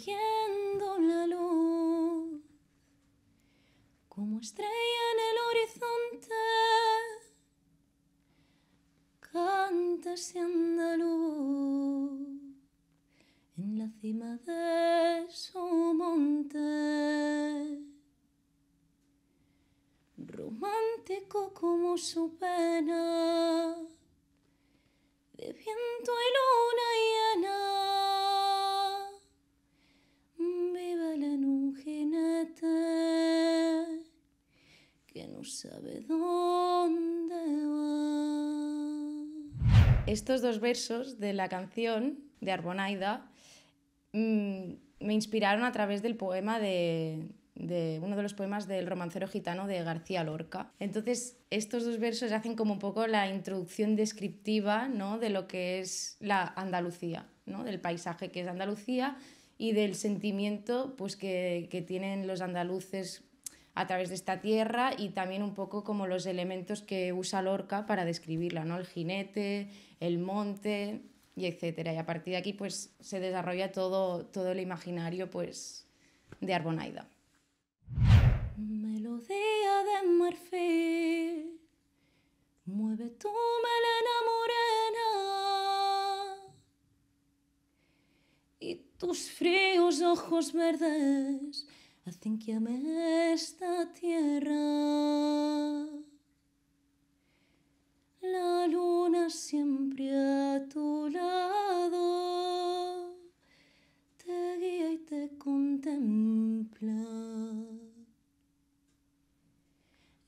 surgiendo la luz, como estrella en el horizonte, canta ese andaluz en la cima de su monte. Romántico como su pena, de viento y luna llena dónde Estos dos versos de la canción de Arbonaida mm, me inspiraron a través del poema de, uno de los poemas del romancero gitano de García Lorca. Entonces, estos dos versos hacen como un poco la introducción descriptiva ¿no? de lo que es la Andalucía, ¿no? del paisaje que es Andalucía y del sentimiento pues, que tienen los andaluces a través de esta tierra y también un poco como los elementos que usa Lorca para describirla, ¿no? El jinete, el monte y etcétera. Y a partir de aquí pues se desarrolla todo, todo el imaginario pues de Arbonaida. Melodía de marfil, mueve tu melena morena y tus fríos ojos verdes hacen que esta tierra. La luna siempre a tu lado te guía y te contempla.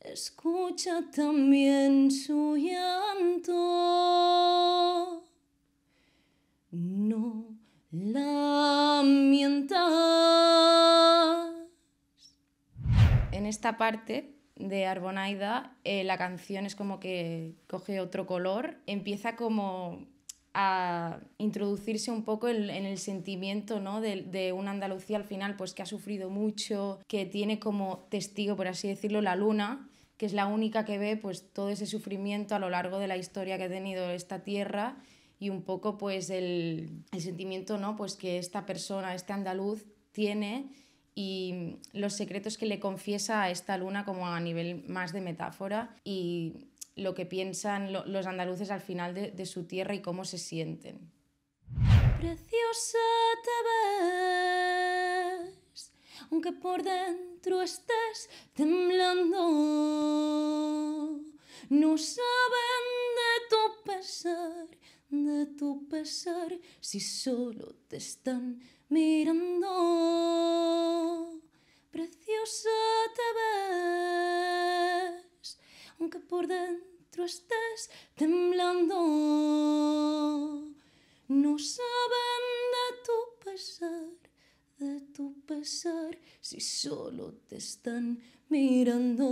Escucha también su llanto. esta parte de Arbonaida eh, la canción es como que coge otro color, empieza como a introducirse un poco en, en el sentimiento ¿no? de, de, una Andalucía al final pues que ha sufrido mucho, que tiene como testigo, por así decirlo, la luna, que es la única que ve pues todo ese sufrimiento a lo largo de la historia que ha tenido esta tierra y un poco pues el, el sentimiento ¿no? pues que esta persona, este andaluz tiene y los secretos que le confiesa a esta luna como a nivel más de metáfora y lo que piensan los andaluces al final de, de, su tierra y cómo se sienten. Preciosa te ves, aunque por dentro estés temblando. No saben de tu pesar de tu pesar si solo te están mirando? Preciosa te ves, aunque por dentro estés temblando. No saben de tu pesar, de tu pesar, si solo te están mirando.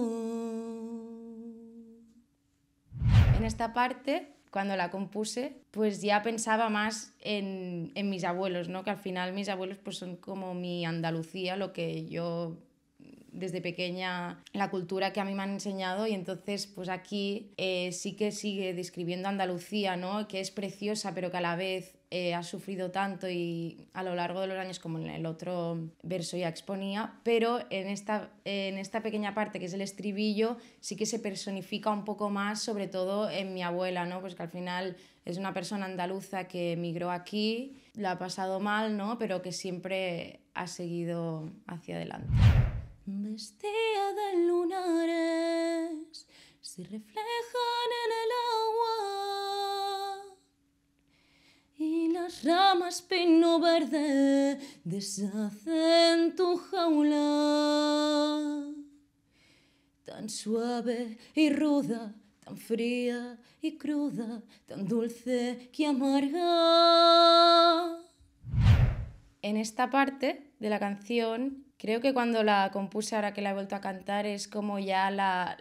En esta parte cuando la compuse, pues ya pensaba más en, mis abuelos, ¿no? Que al final mis abuelos pues son como mi Andalucía, lo que yo desde pequeña la cultura que a mí me han enseñado y entonces pues aquí eh, sí que sigue describiendo Andalucía, ¿no? que es preciosa pero que a la vez eh, ha sufrido tanto y a lo largo de los años como en el otro verso ya exponía, pero en esta, en esta pequeña parte que es el estribillo sí que se personifica un poco más, sobre todo en mi abuela, ¿no? pues que al final es una persona andaluza que emigró aquí, la ha pasado mal, ¿no? pero que siempre ha seguido hacia adelante vestida de lunares, se reflejan en el agua. Y las ramas pino verde deshacen tu jaula. Tan suave y ruda, tan fría y cruda, tan dulce que amarga. En esta parte de la canción Creo que cuando la compuse, ahora que la he vuelto a cantar, es como ya la,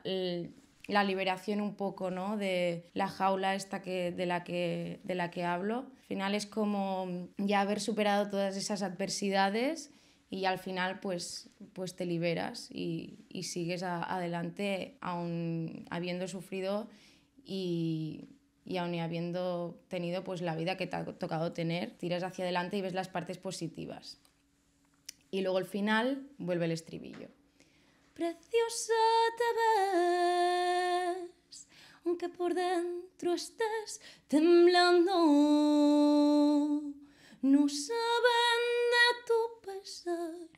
la liberación un poco, ¿no? De la jaula esta que, de, la que, de la que hablo. Al final es como ya haber superado todas esas adversidades y al final pues, pues te liberas y, y sigues adelante aún habiendo sufrido y, y aún habiendo tenido pues la vida que te ha tocado tener, tiras hacia adelante y ves las partes positivas. Y luego al final vuelve el estribillo. Preciosa te ves, aunque por dentro estés temblando. No saben de tu pesar,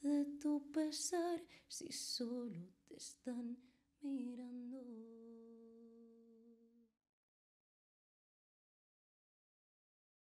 de tu pesar, si solo te están mirando.